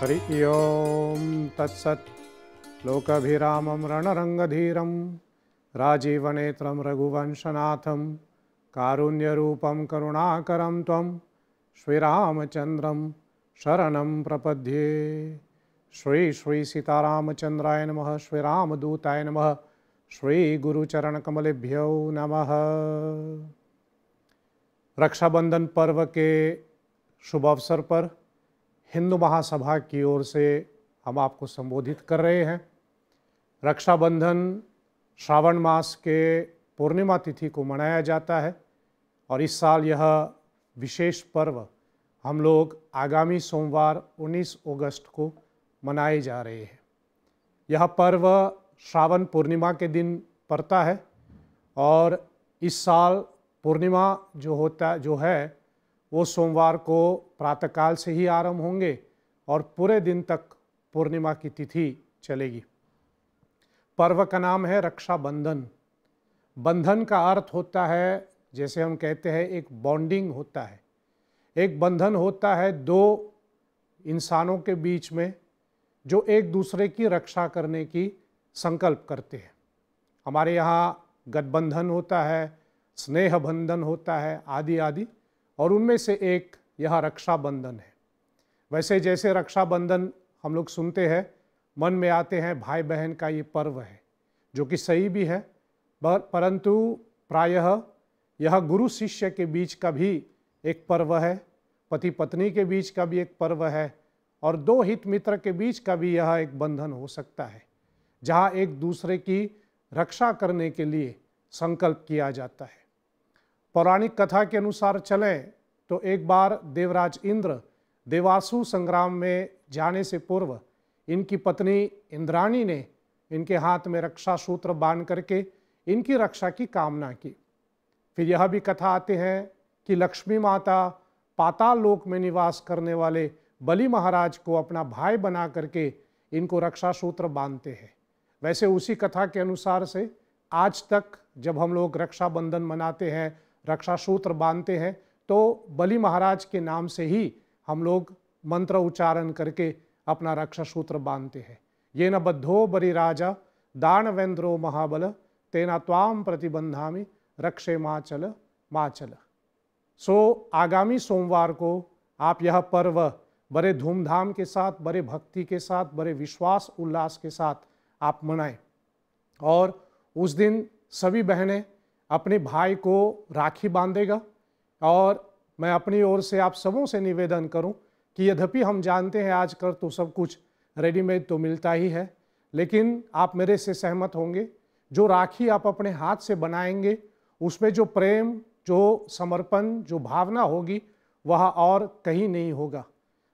हरि ओम तत्सत् लोकभिरामं रणरङ्गधीरं राजीवनेत्रं रघुवंशनाथं कारुण्यरूपं करुणाकरं त्वं श्रीरामचन्द्रं शरणं प्रपद्ये श्री श्री सीतारामचन्द्राय नमः श्रीरामदूताय नमः श्रीगुरुचरणकमलेभ्यो नमः रक्षाबंधन पर्व के शुभ अवसर पर हिंदू महासभा की ओर से हम आपको संबोधित कर रहे हैं रक्षाबंधन श्रावण मास के पूर्णिमा तिथि को मनाया जाता है और इस साल यह विशेष पर्व हम लोग आगामी सोमवार 19 अगस्त को मनाए जा रहे हैं यह पर्व श्रावण पूर्णिमा के दिन पड़ता है और इस साल पूर्णिमा जो होता जो है वो सोमवार को प्रातःकाल से ही आरंभ होंगे और पूरे दिन तक पूर्णिमा की तिथि चलेगी पर्व का नाम है रक्षाबंधन बंधन का अर्थ होता है जैसे हम कहते हैं एक बॉन्डिंग होता है एक बंधन होता है दो इंसानों के बीच में जो एक दूसरे की रक्षा करने की संकल्प करते हैं हमारे यहाँ गठबंधन होता है स्नेह बंधन होता है आदि आदि और उनमें से एक यह रक्षाबंधन है वैसे जैसे रक्षाबंधन हम लोग सुनते हैं मन में आते हैं भाई बहन का ये पर्व है जो कि सही भी है परंतु प्रायः यह गुरु शिष्य के बीच का भी एक पर्व है पति पत्नी के बीच का भी एक पर्व है और दो हित मित्र के बीच का भी यह एक बंधन हो सकता है जहाँ एक दूसरे की रक्षा करने के लिए संकल्प किया जाता है पौराणिक कथा के अनुसार चलें तो एक बार देवराज इंद्र देवासु संग्राम में जाने से पूर्व इनकी पत्नी इंद्राणी ने इनके हाथ में रक्षा सूत्र बांध करके इनकी रक्षा की कामना की फिर यह भी कथा आते हैं कि लक्ष्मी माता पाताल लोक में निवास करने वाले बलि महाराज को अपना भाई बना करके इनको रक्षा सूत्र बांधते हैं वैसे उसी कथा के अनुसार से आज तक जब हम लोग रक्षाबंधन मनाते हैं रक्षा सूत्र बांधते हैं तो बलि महाराज के नाम से ही हम लोग मंत्र उच्चारण करके अपना रक्षा सूत्र बांधते हैं ये न बद्धो बरी राजा दानवेंद्रो महाबल तेना त्वाम प्रतिबंधा रक्षे माँ चल माँ चल सो आगामी सोमवार को आप यह पर्व बड़े धूमधाम के साथ बड़े भक्ति के साथ बड़े विश्वास उल्लास के साथ आप मनाएं और उस दिन सभी बहनें अपने भाई को राखी बांधेगा और मैं अपनी ओर से आप सबों से निवेदन करूं कि यद्यपि हम जानते हैं आजकल तो सब कुछ रेडीमेड तो मिलता ही है लेकिन आप मेरे से सहमत होंगे जो राखी आप अपने हाथ से बनाएंगे उसमें जो प्रेम जो समर्पण जो भावना होगी वह और कहीं नहीं होगा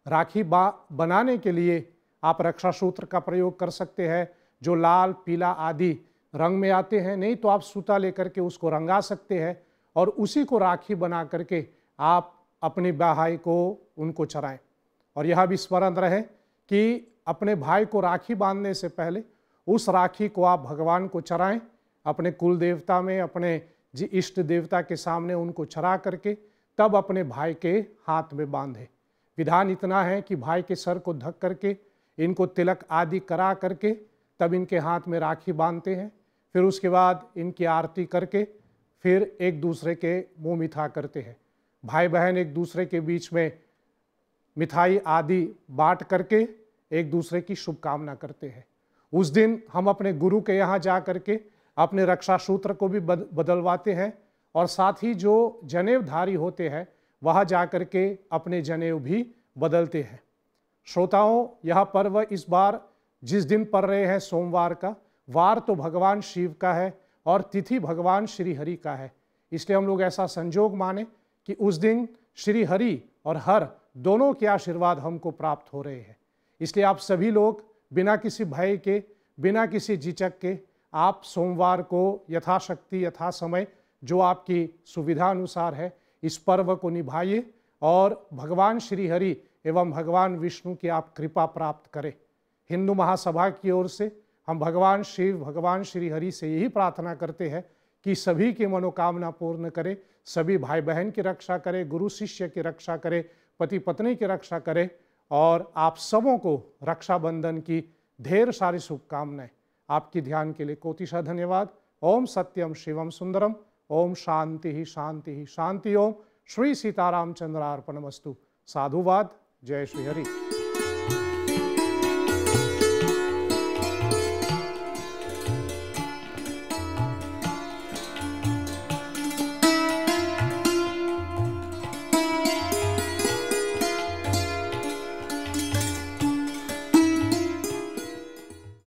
राखी बा बनाने के लिए आप रक्षा सूत्र का प्रयोग कर सकते हैं जो लाल पीला आदि रंग में आते हैं नहीं तो आप सूता लेकर के उसको रंगा सकते हैं और उसी को राखी बना करके आप अपने भाई को उनको चराएं और यह भी स्मरण रहे कि अपने भाई को राखी बांधने से पहले उस राखी को आप भगवान को चराएं अपने कुल देवता में अपने जी इष्ट देवता के सामने उनको चरा करके तब अपने भाई के हाथ में बांधे विधान इतना है कि भाई के सर को धक करके इनको तिलक आदि करा करके तब इनके हाथ में राखी बांधते हैं फिर उसके बाद इनकी आरती करके फिर एक दूसरे के मुंह मिठा करते हैं भाई बहन एक दूसरे के बीच में मिठाई आदि बांट करके एक दूसरे की शुभकामना करते हैं उस दिन हम अपने गुरु के यहाँ जा करके अपने रक्षा सूत्र को भी बदलवाते हैं और साथ ही जो जनेवधारी होते हैं वह जा करके अपने जनेव भी बदलते हैं श्रोताओं यह पर्व इस बार जिस दिन पड़ रहे हैं सोमवार का वार तो भगवान शिव का है और तिथि भगवान श्री हरि का है इसलिए हम लोग ऐसा संजोग माने कि उस दिन श्री हरि और हर दोनों के आशीर्वाद हमको प्राप्त हो रहे हैं इसलिए आप सभी लोग बिना किसी भय के बिना किसी झिझक के आप सोमवार को यथाशक्ति यथा समय जो आपकी सुविधा अनुसार है इस पर्व को निभाइए और भगवान श्री हरि एवं भगवान विष्णु की आप कृपा प्राप्त करें हिंदू महासभा की ओर से हम भगवान शिव भगवान श्री हरि से यही प्रार्थना करते हैं कि सभी की मनोकामना पूर्ण करें सभी भाई बहन की रक्षा करें गुरु शिष्य की रक्षा करें पति पत्नी की रक्षा करें और आप सबों को रक्षाबंधन की ढेर सारी शुभकामनाएं आपकी ध्यान के लिए कोतिशा धन्यवाद ओम सत्यम शिवम सुंदरम ओम शांति ही शांति ही शांति ओम श्री सीताराम वस्तु साधुवाद जय श्री हरि